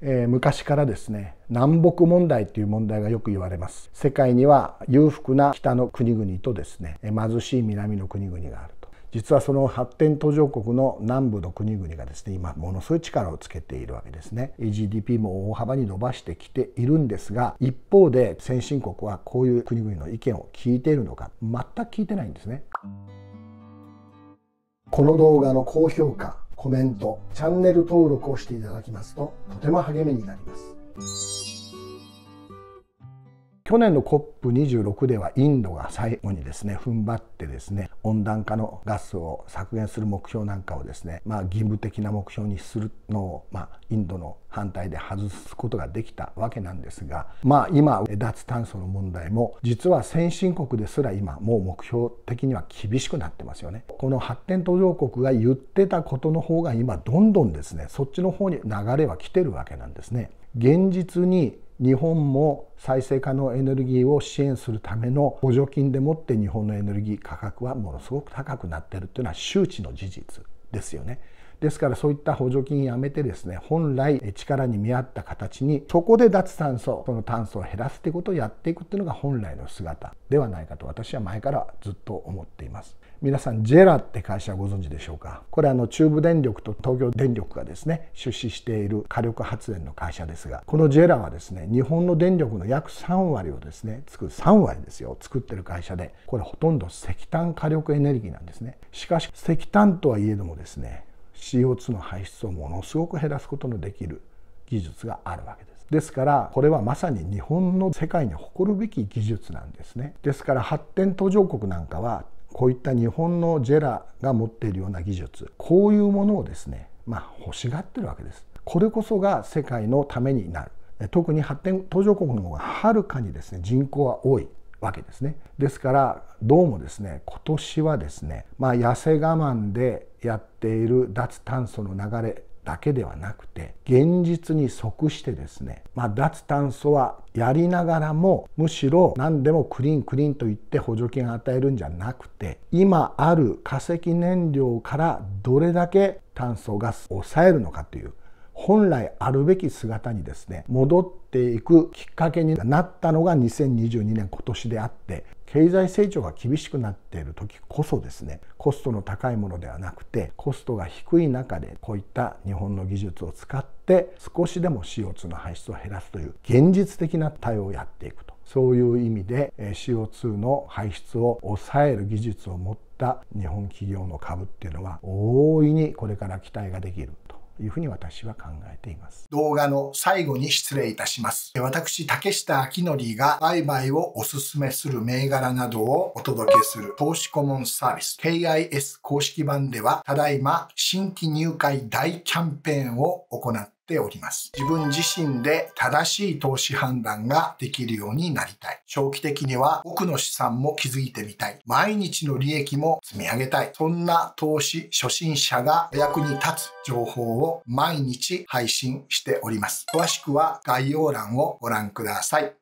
えー、昔からですね南北問題という問題がよく言われます世界には裕福な北の国々とですね貧しい南の国々があると実はその発展途上国の南部の国々がですね今ものすごい力をつけているわけですね GDP も大幅に伸ばしてきているんですが一方で先進国はこういう国々の意見を聞いているのか全く聞いてないんですねこの動画の高評価コメント、チャンネル登録をしていただきますととても励みになります。去年の COP26 ではインドが最後にですね踏ん張ってですね温暖化のガスを削減する目標なんかをですね、まあ、義務的な目標にするのを、まあ、インドの反対で外すことができたわけなんですが、まあ、今脱炭素の問題も実は先進国ですら今もう目標的には厳しくなってますよね。この発展途上国が言ってたことの方が今どんどんですねそっちの方に流れは来てるわけなんですね。現実に日本も再生可能エネルギーを支援するための補助金でもって日本のエネルギー価格はものすごく高くなってるっていうのは周知の事実ですよね。ですからそういった補助金やめてですね本来力に見合った形にそこで脱炭素その炭素を減らすってことをやっていくっていうのが本来の姿ではないかと私は前からずっと思っています。皆さんジェラって会社ご存知でしょうかこれあの中部電力と東京電力がですね出資している火力発電の会社ですがこのジェラはですね日本の電力の約3割をですね作る3割ですよ作ってる会社でこれほとんど石炭火力エネルギーなんですねしかし石炭とはいえどもですね CO2 の排出をものすごく減らすことのできる技術があるわけです。ですからこれはまさに日本の世界に誇るべき技術なんですね。ですから発展途上国なんかはこういった日本のジェラが持っているような技術こういうものをですねまあ欲しがってるわけです。これこそが世界のためになる。特に発展途上国の方がはるかにですね人口は多いわけですね。ですからどうもですね今年はですね、まあ、痩せ我慢でやっている脱炭素の流れだけではなくて現実に即してですね、まあ、脱炭素はやりながらもむしろ何でもクリーンクリーンと言って補助金を与えるんじゃなくて今ある化石燃料からどれだけ炭素ガスを抑えるのかという本来あるべき姿にですね戻っていくきっかけになったのが2022年今年であって経済成長が厳しくなっている時こそですねコストの高いものではなくてコストが低い中でこういった日本の技術を使って少しでも CO2 の排出を減らすという現実的な対応をやっていくとそういう意味で CO2 の排出を抑える技術を持った日本企業の株っていうのは大いにこれから期待ができるというふうに私は考えています動画の最後に失礼いたします私竹下明則が売買をおすすめする銘柄などをお届けする投資顧問サービス KIS 公式版ではただいま新規入会大キャンペーンを行っております。自分自身で正しい投資判断ができるようになりたい。長期的には奥の資産も築いてみたい。毎日の利益も積み上げたい。そんな投資初心者がお役に立つ情報を毎日配信しております。詳しくは概要欄をご覧ください。